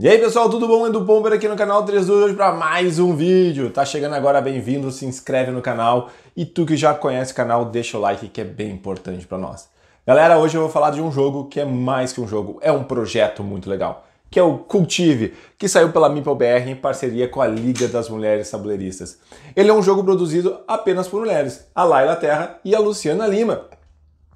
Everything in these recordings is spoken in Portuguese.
E aí pessoal, tudo bom? Edu Bomber aqui no canal 32 hoje para mais um vídeo. Tá chegando agora, bem-vindo, se inscreve no canal e tu que já conhece o canal, deixa o like que é bem importante para nós. Galera, hoje eu vou falar de um jogo que é mais que um jogo, é um projeto muito legal, que é o Cultive, que saiu pela MimpelBR em parceria com a Liga das Mulheres Tabuleiristas. Ele é um jogo produzido apenas por mulheres, a Laila Terra e a Luciana Lima.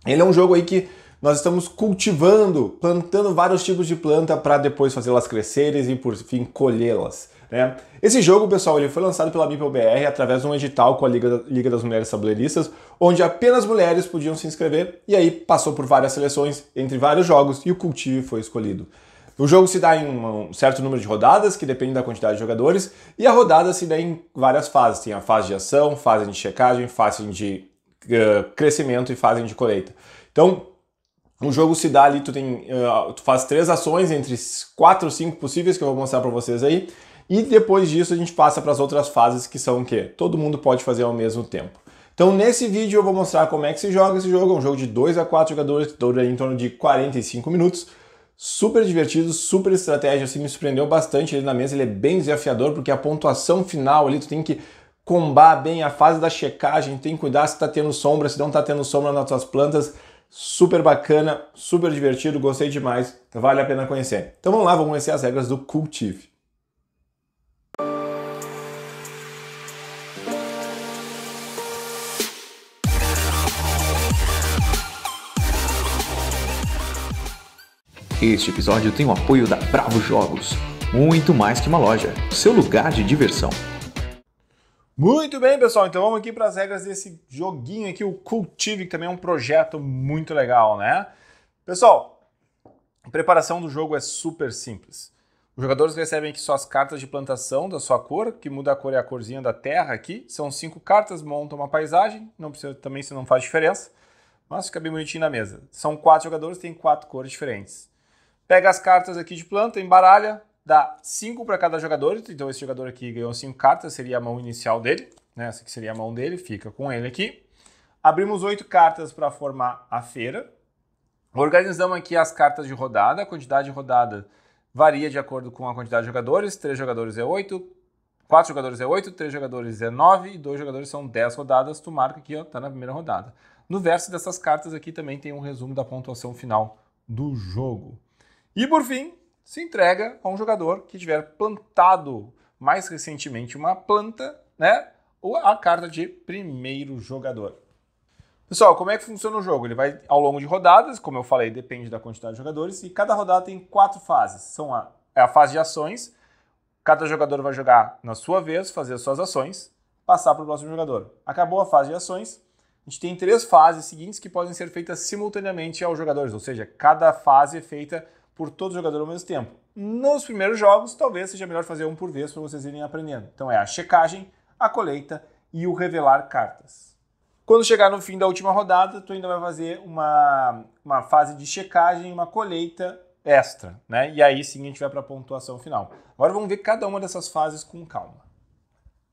Ele é um jogo aí que nós estamos cultivando, plantando vários tipos de planta para depois fazê-las crescerem e por fim colhê-las. Né? Esse jogo, pessoal, ele foi lançado pela BiblBR através de um edital com a Liga, Liga das Mulheres Sabuleiristas, onde apenas mulheres podiam se inscrever, e aí passou por várias seleções entre vários jogos e o cultivo foi escolhido. O jogo se dá em um certo número de rodadas, que depende da quantidade de jogadores, e a rodada se dá em várias fases. Tem a fase de ação, fase de checagem, fase de uh, crescimento e fase de colheita. Então, o jogo se dá ali, tu, tem, uh, tu faz três ações entre quatro ou cinco possíveis que eu vou mostrar para vocês aí. E depois disso a gente passa para as outras fases que são o quê? Todo mundo pode fazer ao mesmo tempo. Então nesse vídeo eu vou mostrar como é que se joga esse jogo. É um jogo de 2 a 4 jogadores que dura em torno de 45 minutos. Super divertido, super estratégia, assim, me surpreendeu bastante ele na mesa. Ele é bem desafiador porque a pontuação final ali tu tem que combar bem a fase da checagem, tem que cuidar se está tendo sombra, se não está tendo sombra nas tuas plantas super bacana, super divertido, gostei demais, vale a pena conhecer. Então vamos lá, vamos conhecer as regras do Cultive. Este episódio tem o apoio da Bravo Jogos, muito mais que uma loja, seu lugar de diversão. Muito bem, pessoal. Então vamos aqui para as regras desse joguinho aqui, o Cultive, que também é um projeto muito legal, né? Pessoal, a preparação do jogo é super simples. Os jogadores recebem aqui suas cartas de plantação da sua cor, que muda a cor e a corzinha da terra aqui. São cinco cartas, montam uma paisagem, não precisa também se não faz diferença, mas fica bem bonitinho na mesa. São quatro jogadores, tem quatro cores diferentes. Pega as cartas aqui de planta, embaralha, dá 5 para cada jogador. Então esse jogador aqui ganhou 5 cartas, seria a mão inicial dele. Né? Essa aqui seria a mão dele, fica com ele aqui. Abrimos 8 cartas para formar a feira. Organizamos aqui as cartas de rodada. A quantidade de rodada varia de acordo com a quantidade de jogadores. 3 jogadores é 8, 4 jogadores é 8, 3 jogadores é 9 e 2 jogadores são 10 rodadas. Tu marca aqui, está na primeira rodada. No verso dessas cartas aqui também tem um resumo da pontuação final do jogo. E por fim, se entrega a um jogador que tiver plantado mais recentemente uma planta, né? Ou a carta de primeiro jogador. Pessoal, como é que funciona o jogo? Ele vai ao longo de rodadas, como eu falei, depende da quantidade de jogadores, e cada rodada tem quatro fases. São a, é a fase de ações, cada jogador vai jogar na sua vez, fazer as suas ações, passar para o próximo jogador. Acabou a fase de ações, a gente tem três fases seguintes que podem ser feitas simultaneamente aos jogadores, ou seja, cada fase é feita por todo jogador ao mesmo tempo. Nos primeiros jogos, talvez seja melhor fazer um por vez para vocês irem aprendendo. Então é a checagem, a colheita e o revelar cartas. Quando chegar no fim da última rodada, tu ainda vai fazer uma, uma fase de checagem e uma colheita extra, né? E aí sim a gente vai para a pontuação final. Agora vamos ver cada uma dessas fases com calma.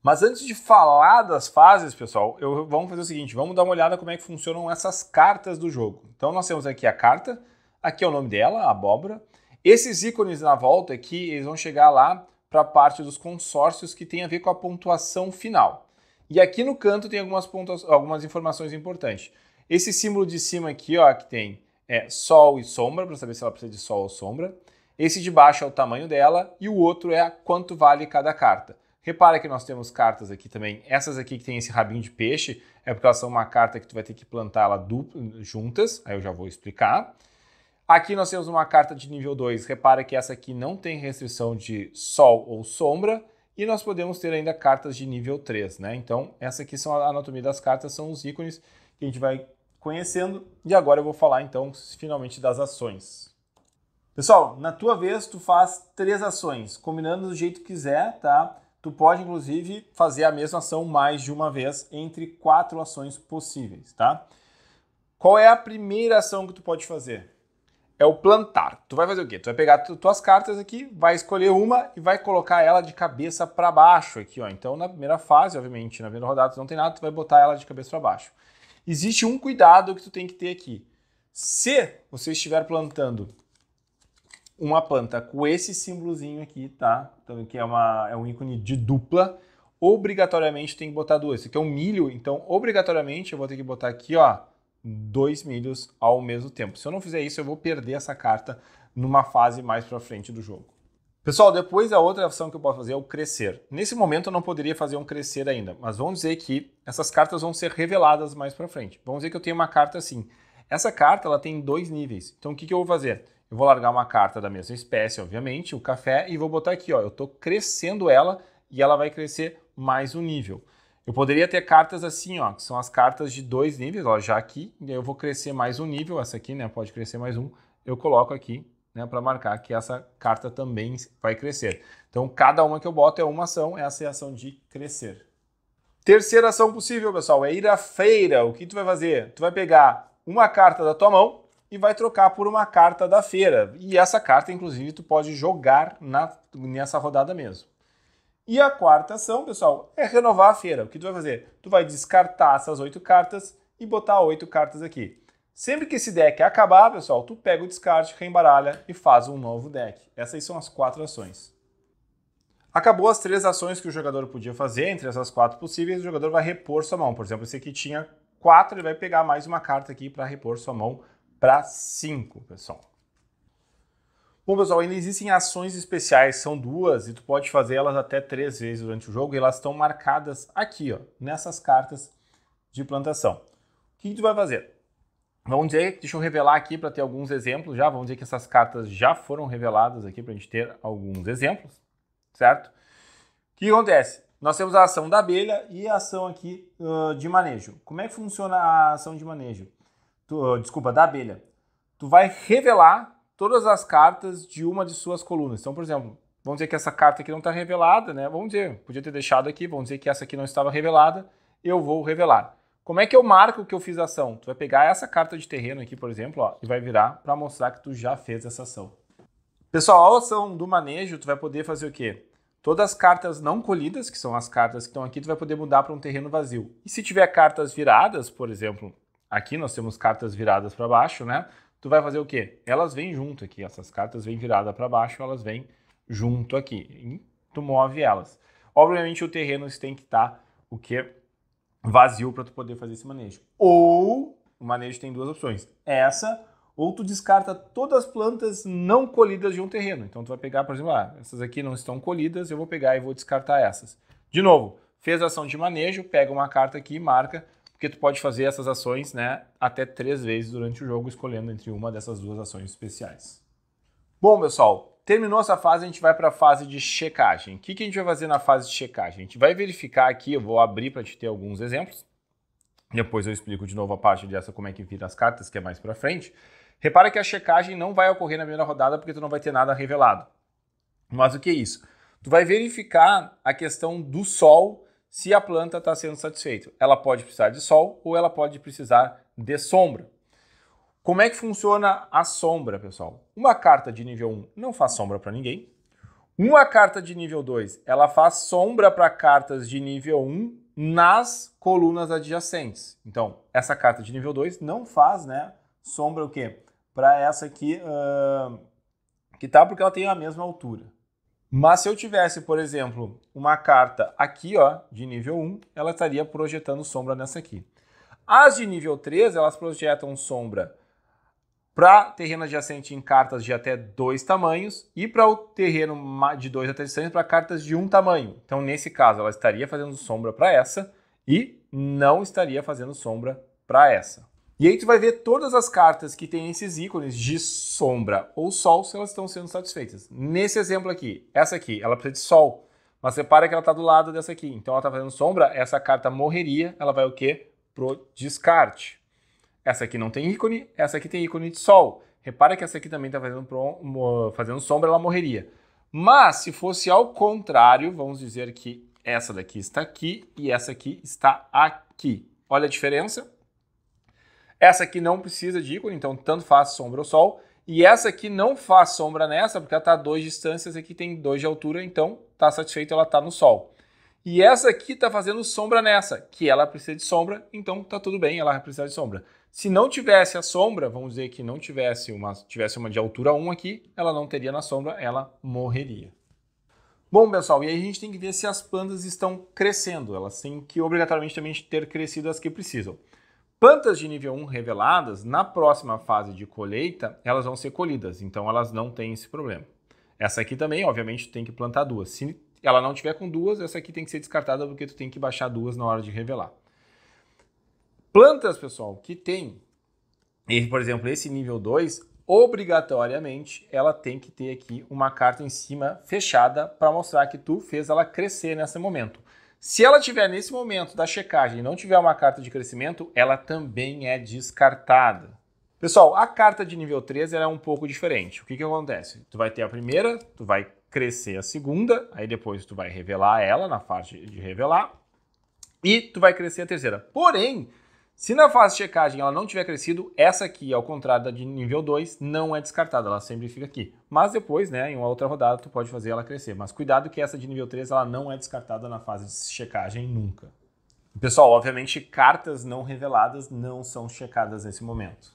Mas antes de falar das fases, pessoal, eu, vamos fazer o seguinte, vamos dar uma olhada como é que funcionam essas cartas do jogo. Então nós temos aqui a carta, Aqui é o nome dela, a abóbora. Esses ícones na volta aqui, eles vão chegar lá para a parte dos consórcios que tem a ver com a pontuação final. E aqui no canto tem algumas, algumas informações importantes. Esse símbolo de cima aqui, ó, que tem é, sol e sombra, para saber se ela precisa de sol ou sombra. Esse de baixo é o tamanho dela e o outro é quanto vale cada carta. Repara que nós temos cartas aqui também. Essas aqui que tem esse rabinho de peixe é porque elas são uma carta que tu vai ter que plantar ela juntas, aí eu já vou explicar. Aqui nós temos uma carta de nível 2. Repara que essa aqui não tem restrição de sol ou sombra. E nós podemos ter ainda cartas de nível 3, né? Então, essa aqui são a anatomia das cartas, são os ícones que a gente vai conhecendo. E agora eu vou falar, então, finalmente das ações. Pessoal, na tua vez, tu faz três ações, combinando do jeito que quiser, tá? Tu pode, inclusive, fazer a mesma ação mais de uma vez entre quatro ações possíveis, tá? Qual é a primeira ação que tu pode fazer? é o plantar. Tu vai fazer o quê? Tu vai pegar tu, tuas cartas aqui, vai escolher uma e vai colocar ela de cabeça para baixo aqui, ó. Então, na primeira fase, obviamente, na primeira rodada tu não tem nada, tu vai botar ela de cabeça para baixo. Existe um cuidado que tu tem que ter aqui. Se você estiver plantando uma planta com esse símbolozinho aqui, tá? Então, que é, uma, é um ícone de dupla, obrigatoriamente tem que botar duas. Isso aqui é um milho, então obrigatoriamente eu vou ter que botar aqui, ó, dois milhos ao mesmo tempo. Se eu não fizer isso, eu vou perder essa carta numa fase mais para frente do jogo. Pessoal, depois a outra ação que eu posso fazer é o crescer. Nesse momento eu não poderia fazer um crescer ainda, mas vamos dizer que essas cartas vão ser reveladas mais para frente. Vamos dizer que eu tenho uma carta assim. Essa carta ela tem dois níveis. Então o que, que eu vou fazer? Eu vou largar uma carta da mesma espécie, obviamente, o café, e vou botar aqui, ó, eu estou crescendo ela e ela vai crescer mais um nível. Eu poderia ter cartas assim, ó, que são as cartas de dois níveis, ó, já aqui, e aí eu vou crescer mais um nível, essa aqui, né, pode crescer mais um, eu coloco aqui, né, para marcar que essa carta também vai crescer. Então, cada uma que eu boto é uma ação, é essa é a ação de crescer. Terceira ação possível, pessoal, é ir à feira. O que tu vai fazer? Tu vai pegar uma carta da tua mão e vai trocar por uma carta da feira. E essa carta, inclusive, tu pode jogar na, nessa rodada mesmo. E a quarta ação, pessoal, é renovar a feira. O que tu vai fazer? Tu vai descartar essas oito cartas e botar oito cartas aqui. Sempre que esse deck acabar, pessoal, tu pega o descarte, reembaralha e faz um novo deck. Essas são as quatro ações. Acabou as três ações que o jogador podia fazer, entre essas quatro possíveis, o jogador vai repor sua mão. Por exemplo, esse aqui tinha quatro, ele vai pegar mais uma carta aqui para repor sua mão para cinco, pessoal. Bom, pessoal, ainda existem ações especiais, são duas, e tu pode fazer elas até três vezes durante o jogo, e elas estão marcadas aqui, ó, nessas cartas de plantação. O que, que tu vai fazer? Vamos dizer, deixa eu revelar aqui para ter alguns exemplos já, vamos dizer que essas cartas já foram reveladas aqui para a gente ter alguns exemplos, certo? O que, acontece? Nós temos a ação da abelha e a ação aqui uh, de manejo. Como é que funciona a ação de manejo? Tu, uh, desculpa, da abelha. Tu vai revelar todas as cartas de uma de suas colunas. Então, por exemplo, vamos dizer que essa carta aqui não está revelada, né? Vamos dizer, podia ter deixado aqui, vamos dizer que essa aqui não estava revelada, eu vou revelar. Como é que eu marco que eu fiz a ação? Tu vai pegar essa carta de terreno aqui, por exemplo, ó, e vai virar para mostrar que tu já fez essa ação. Pessoal, a ação do manejo, tu vai poder fazer o quê? Todas as cartas não colhidas, que são as cartas que estão aqui, tu vai poder mudar para um terreno vazio. E se tiver cartas viradas, por exemplo, aqui nós temos cartas viradas para baixo, né? tu vai fazer o quê? Elas vêm junto aqui, essas cartas vêm virada para baixo, elas vêm junto aqui. tu move elas. Obviamente o terreno tem que estar tá, o quê? Vazio para tu poder fazer esse manejo. Ou o manejo tem duas opções. Essa ou tu descarta todas as plantas não colhidas de um terreno. Então tu vai pegar, por exemplo, ah, essas aqui não estão colhidas, eu vou pegar e vou descartar essas. De novo, fez a ação de manejo, pega uma carta aqui e marca porque tu pode fazer essas ações né, até três vezes durante o jogo, escolhendo entre uma dessas duas ações especiais. Bom, pessoal, terminou essa fase, a gente vai para a fase de checagem. O que, que a gente vai fazer na fase de checagem? A gente vai verificar aqui, eu vou abrir para te ter alguns exemplos. Depois eu explico de novo a parte dessa, como é que vira as cartas, que é mais para frente. Repara que a checagem não vai ocorrer na primeira rodada, porque tu não vai ter nada revelado. Mas o que é isso? Tu vai verificar a questão do Sol se a planta está sendo satisfeita. Ela pode precisar de sol ou ela pode precisar de sombra. Como é que funciona a sombra, pessoal? Uma carta de nível 1 não faz sombra para ninguém. Uma carta de nível 2, ela faz sombra para cartas de nível 1 nas colunas adjacentes. Então, essa carta de nível 2 não faz, né, sombra o quê? Para essa aqui uh, que tá porque ela tem a mesma altura. Mas se eu tivesse, por exemplo, uma carta aqui, ó, de nível 1, ela estaria projetando sombra nessa aqui. As de nível 3, elas projetam sombra para terreno adjacente em cartas de até dois tamanhos e para o terreno de dois até três tamanhos para cartas de um tamanho. Então, nesse caso, ela estaria fazendo sombra para essa e não estaria fazendo sombra para essa. E aí tu vai ver todas as cartas que têm esses ícones de sombra ou sol se elas estão sendo satisfeitas. Nesse exemplo aqui, essa aqui, ela precisa de sol, mas repara que ela está do lado dessa aqui. Então ela está fazendo sombra, essa carta morreria, ela vai o quê? Pro descarte. Essa aqui não tem ícone, essa aqui tem ícone de sol. Repara que essa aqui também está fazendo, fazendo sombra, ela morreria. Mas se fosse ao contrário, vamos dizer que essa daqui está aqui e essa aqui está aqui. Olha a diferença. Essa aqui não precisa de ícone, então tanto faz sombra ou sol. E essa aqui não faz sombra nessa, porque ela está a duas distâncias, aqui tem dois de altura, então está satisfeito, ela está no sol. E essa aqui está fazendo sombra nessa, que ela precisa de sombra, então está tudo bem, ela precisa de sombra. Se não tivesse a sombra, vamos dizer que não tivesse uma, tivesse uma de altura 1 aqui, ela não teria na sombra, ela morreria. Bom, pessoal, e aí a gente tem que ver se as plantas estão crescendo. Elas têm que obrigatoriamente também ter crescido as que precisam. Plantas de nível 1 reveladas, na próxima fase de colheita, elas vão ser colhidas, então elas não têm esse problema. Essa aqui também, obviamente, tem que plantar duas. Se ela não tiver com duas, essa aqui tem que ser descartada porque tu tem que baixar duas na hora de revelar. Plantas, pessoal, que tem, por exemplo, esse nível 2, obrigatoriamente ela tem que ter aqui uma carta em cima fechada para mostrar que tu fez ela crescer nesse momento. Se ela tiver nesse momento da checagem e não tiver uma carta de crescimento, ela também é descartada. Pessoal, a carta de nível 3 é um pouco diferente. O que, que acontece? Tu vai ter a primeira, tu vai crescer a segunda, aí depois tu vai revelar ela na parte de revelar, e tu vai crescer a terceira. Porém, se na fase de checagem ela não tiver crescido, essa aqui, ao contrário da de nível 2, não é descartada, ela sempre fica aqui. Mas depois, né, em uma outra rodada, tu pode fazer ela crescer. Mas cuidado que essa de nível 3 ela não é descartada na fase de checagem nunca. Pessoal, obviamente, cartas não reveladas não são checadas nesse momento.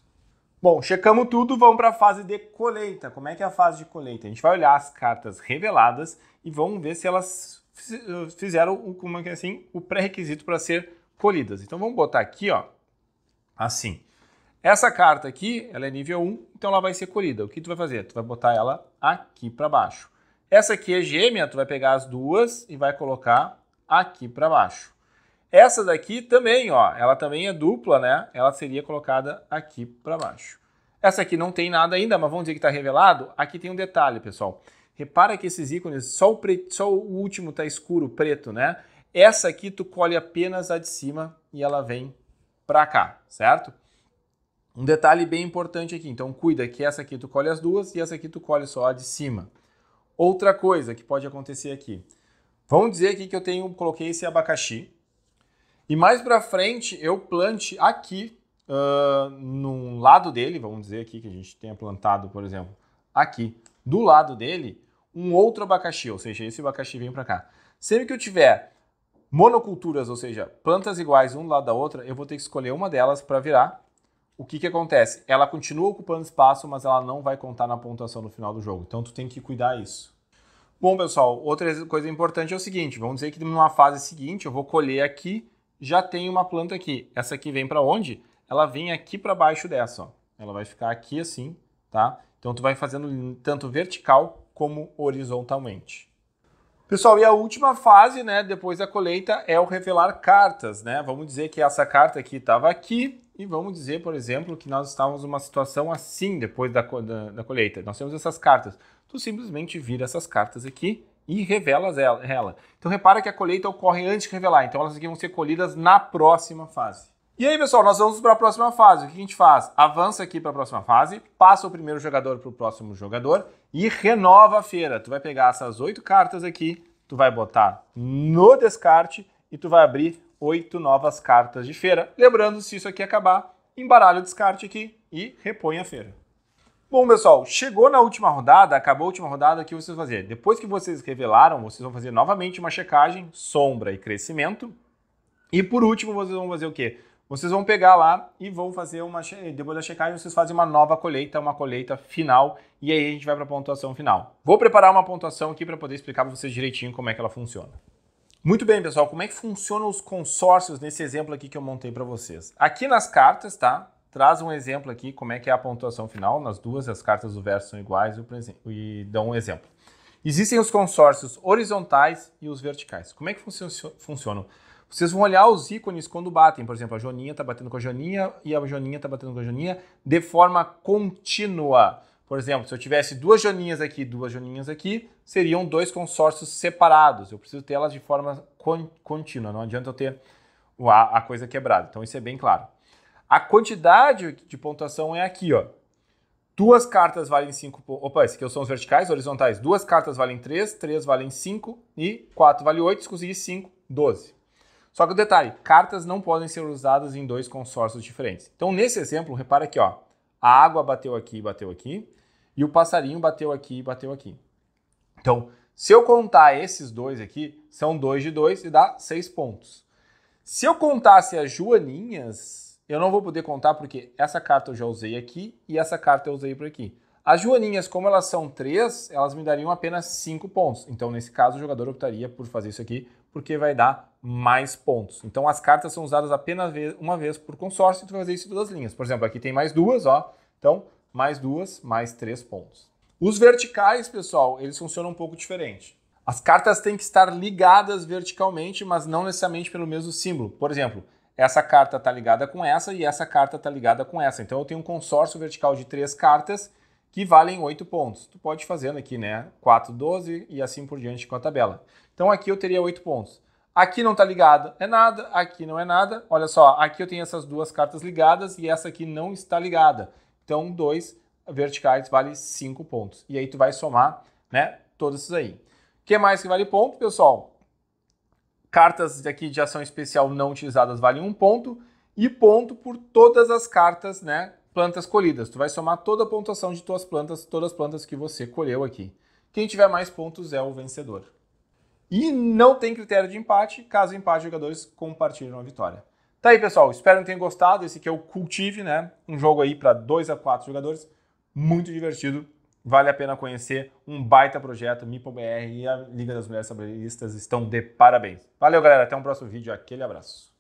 Bom, checamos tudo, vamos para a fase de colheita. Como é que é a fase de colheita? A gente vai olhar as cartas reveladas e vamos ver se elas fizeram como é que é assim, o pré-requisito para ser escolhidas. Então vamos botar aqui, ó, assim. Essa carta aqui, ela é nível 1, então ela vai ser colhida. O que tu vai fazer? Tu vai botar ela aqui para baixo. Essa aqui é gêmea, tu vai pegar as duas e vai colocar aqui para baixo. Essa daqui também, ó, ela também é dupla, né? Ela seria colocada aqui para baixo. Essa aqui não tem nada ainda, mas vamos dizer que está revelado. Aqui tem um detalhe, pessoal. Repara que esses ícones, só o, preto, só o último está escuro, preto, né? Essa aqui tu colhe apenas a de cima e ela vem para cá, certo? Um detalhe bem importante aqui, então cuida que essa aqui tu colhe as duas e essa aqui tu colhe só a de cima. Outra coisa que pode acontecer aqui. Vamos dizer aqui que eu tenho coloquei esse abacaxi e mais para frente eu plante aqui uh, num lado dele, vamos dizer aqui que a gente tenha plantado, por exemplo, aqui do lado dele um outro abacaxi, ou seja, esse abacaxi vem para cá. Sempre que eu tiver Monoculturas, ou seja, plantas iguais um do lado da outra, eu vou ter que escolher uma delas para virar. O que, que acontece? Ela continua ocupando espaço, mas ela não vai contar na pontuação no final do jogo. Então tu tem que cuidar isso. Bom, pessoal, outra coisa importante é o seguinte, vamos dizer que numa fase seguinte eu vou colher aqui, já tem uma planta aqui. Essa aqui vem para onde? Ela vem aqui para baixo dessa, ó. Ela vai ficar aqui assim, tá? Então tu vai fazendo tanto vertical como horizontalmente. Pessoal, e a última fase, né, depois da colheita, é o revelar cartas, né? Vamos dizer que essa carta aqui estava aqui e vamos dizer, por exemplo, que nós estávamos numa situação assim depois da, da, da colheita. Nós temos essas cartas. Tu simplesmente vira essas cartas aqui e revela ela. Então repara que a colheita ocorre antes de revelar. Então elas aqui vão ser colhidas na próxima fase. E aí, pessoal, nós vamos para a próxima fase. O que a gente faz? Avança aqui para a próxima fase, passa o primeiro jogador para o próximo jogador e renova a feira. Tu vai pegar essas oito cartas aqui, tu vai botar no descarte e tu vai abrir oito novas cartas de feira. Lembrando, se isso aqui acabar, embaralha o descarte aqui e repõe a feira. Bom, pessoal, chegou na última rodada, acabou a última rodada, o que vocês vão fazer? Depois que vocês revelaram, vocês vão fazer novamente uma checagem, sombra e crescimento. E por último, vocês vão fazer o quê? Vocês vão pegar lá e vão fazer uma. Depois da checagem, vocês fazem uma nova colheita, uma colheita final, e aí a gente vai para a pontuação final. Vou preparar uma pontuação aqui para poder explicar para vocês direitinho como é que ela funciona. Muito bem, pessoal, como é que funcionam os consórcios nesse exemplo aqui que eu montei para vocês? Aqui nas cartas, tá? Traz um exemplo aqui, como é que é a pontuação final. Nas duas, as cartas do verso são iguais e dão um exemplo. Existem os consórcios horizontais e os verticais. Como é que funcionam? Vocês vão olhar os ícones quando batem. Por exemplo, a Joninha está batendo com a Joninha e a Joninha está batendo com a Joninha de forma contínua. Por exemplo, se eu tivesse duas Joninhas aqui e duas Joninhas aqui, seriam dois consórcios separados. Eu preciso tê-las de forma con contínua. Não adianta eu ter a, a coisa quebrada. Então isso é bem claro. A quantidade de pontuação é aqui, ó. Duas cartas valem 5 pontos. Opa, esse aqui são os verticais, horizontais. Duas cartas valem 3, 3 valem 5 e 4 vale 8. Se conseguir 5, 12. Só que o detalhe, cartas não podem ser usadas em dois consórcios diferentes. Então, nesse exemplo, repara aqui, ó, a água bateu aqui, e bateu aqui, e o passarinho bateu aqui, e bateu aqui. Então, se eu contar esses dois aqui, são dois de dois e dá seis pontos. Se eu contasse as joaninhas, eu não vou poder contar porque essa carta eu já usei aqui e essa carta eu usei por aqui. As joaninhas, como elas são três, elas me dariam apenas cinco pontos. Então, nesse caso, o jogador optaria por fazer isso aqui porque vai dar mais pontos. Então as cartas são usadas apenas uma vez por consórcio e tu vai fazer isso em todas as linhas. Por exemplo, aqui tem mais duas, ó. Então, mais duas, mais três pontos. Os verticais, pessoal, eles funcionam um pouco diferente. As cartas têm que estar ligadas verticalmente, mas não necessariamente pelo mesmo símbolo. Por exemplo, essa carta está ligada com essa e essa carta está ligada com essa. Então eu tenho um consórcio vertical de três cartas que valem 8 pontos. Tu pode fazendo aqui, né? 4, 12 e assim por diante com a tabela. Então aqui eu teria 8 pontos. Aqui não está ligado, é nada. Aqui não é nada. Olha só, aqui eu tenho essas duas cartas ligadas e essa aqui não está ligada. Então 2 verticais vale 5 pontos. E aí tu vai somar, né? Todos esses aí. O que mais que vale ponto, pessoal? Cartas aqui de ação especial não utilizadas valem 1 ponto. E ponto por todas as cartas, né? plantas colhidas. Tu vai somar toda a pontuação de tuas plantas, todas as plantas que você colheu aqui. Quem tiver mais pontos é o vencedor. E não tem critério de empate, caso empate, os jogadores compartilham a vitória. Tá aí, pessoal. Espero que tenham gostado. Esse aqui é o Cultive, né? Um jogo aí para 2 a 4 jogadores. Muito divertido. Vale a pena conhecer um baita projeto. MipoBR e a Liga das Mulheres Saberistas estão de parabéns. Valeu, galera. Até um próximo vídeo. Aquele abraço.